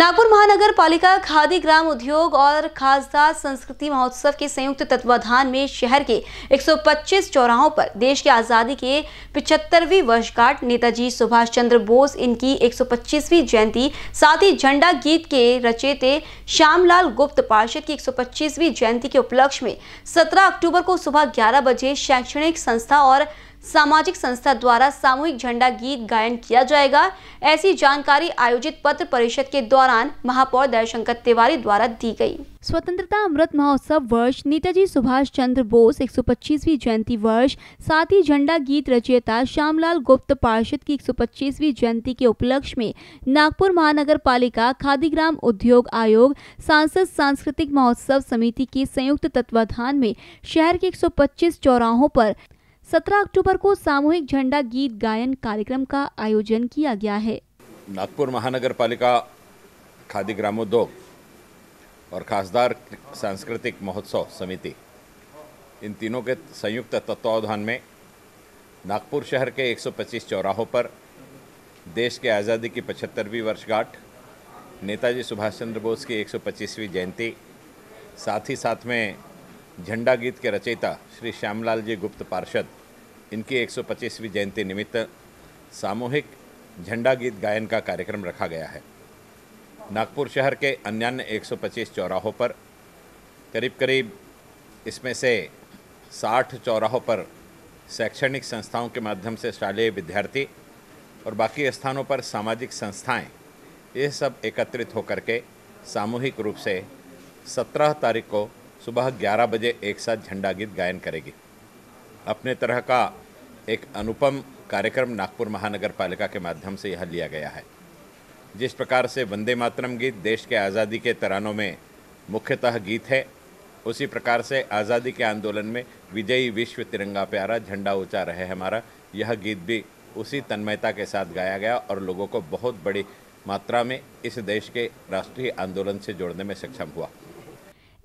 नागपुर महानगर पालिका खादी ग्राम उद्योग और खासदार संस्कृति महोत्सव के संयुक्त तत्वाधान में शहर के 125 चौराहों पर देश की आज़ादी के 75वीं वर्षगांठ नेताजी सुभाष चंद्र बोस इनकी 125वीं जयंती साथ ही झंडा गीत के रचेते श्यामलाल गुप्त पार्षद की 125वीं जयंती के उपलक्ष्य में 17 अक्टूबर को सुबह ग्यारह बजे शैक्षणिक संस्था और सामाजिक संस्था द्वारा सामूहिक झंडा गीत गायन किया जाएगा ऐसी जानकारी आयोजित पत्र परिषद के दौरान महापौर दयाशंकर तिवारी द्वारा दी गई स्वतंत्रता अमृत महोत्सव वर्ष नेताजी सुभाष चंद्र बोस 125वीं जयंती वर्ष साथ ही झंडा गीत रचयिता श्यामलाल गुप्त पार्षद की 125वीं जयंती के उपलक्ष्य में नागपुर महानगर पालिका खादीग्राम उद्योग आयोग सांसद सांस्कृतिक महोत्सव समिति के संयुक्त तत्वाधान में शहर के 125 चौराहों पर 17 अक्टूबर को सामूहिक झंडा गीत गायन कार्यक्रम का आयोजन किया गया है नागपुर महानगर पालिका खादी ग्रामोद्योग और खासदार सांस्कृतिक महोत्सव समिति इन तीनों के संयुक्त तत्वावधान में नागपुर शहर के 125 चौराहों पर देश के आज़ादी की पचहत्तरवीं वर्षगांठ नेताजी सुभाष चंद्र बोस की 125वीं जयंती साथ ही साथ में झंडा गीत के रचयिता श्री श्यामलाल जी गुप्त पार्षद इनकी 125वीं जयंती निमित्त सामूहिक झंडा गीत गायन का कार्यक्रम रखा गया है नागपुर शहर के अन्य 125 चौराहों पर करीब करीब इसमें से 60 चौराहों पर शैक्षणिक संस्थाओं के माध्यम से शालेय विद्यार्थी और बाकी स्थानों पर सामाजिक संस्थाएं ये सब एकत्रित होकर के सामूहिक रूप से 17 तारीख को सुबह 11 बजे एक साथ झंडा गीत गायन करेगी अपने तरह का एक अनुपम कार्यक्रम नागपुर महानगर पालिका के माध्यम से यह लिया गया है जिस प्रकार से वंदे मातरम गीत देश के आज़ादी के तरानों में मुख्यतः गीत है उसी प्रकार से आज़ादी के आंदोलन में विजयी विश्व तिरंगा प्यारा झंडा ऊंचा रहे हमारा यह गीत भी उसी तन्मयता के साथ गाया गया और लोगों को बहुत बड़ी मात्रा में इस देश के राष्ट्रीय आंदोलन से जोड़ने में सक्षम हुआ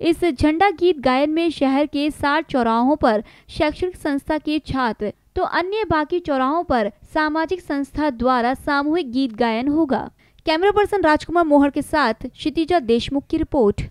इस झंडा गीत गायन में शहर के साठ चौराहों पर शैक्षणिक संस्था के छात्र तो अन्य बाकी चौराहों पर सामाजिक संस्था द्वारा सामूहिक गीत गायन होगा कैमरा पर्सन राजकुमार मोहर के साथ क्षितिजा देशमुख की रिपोर्ट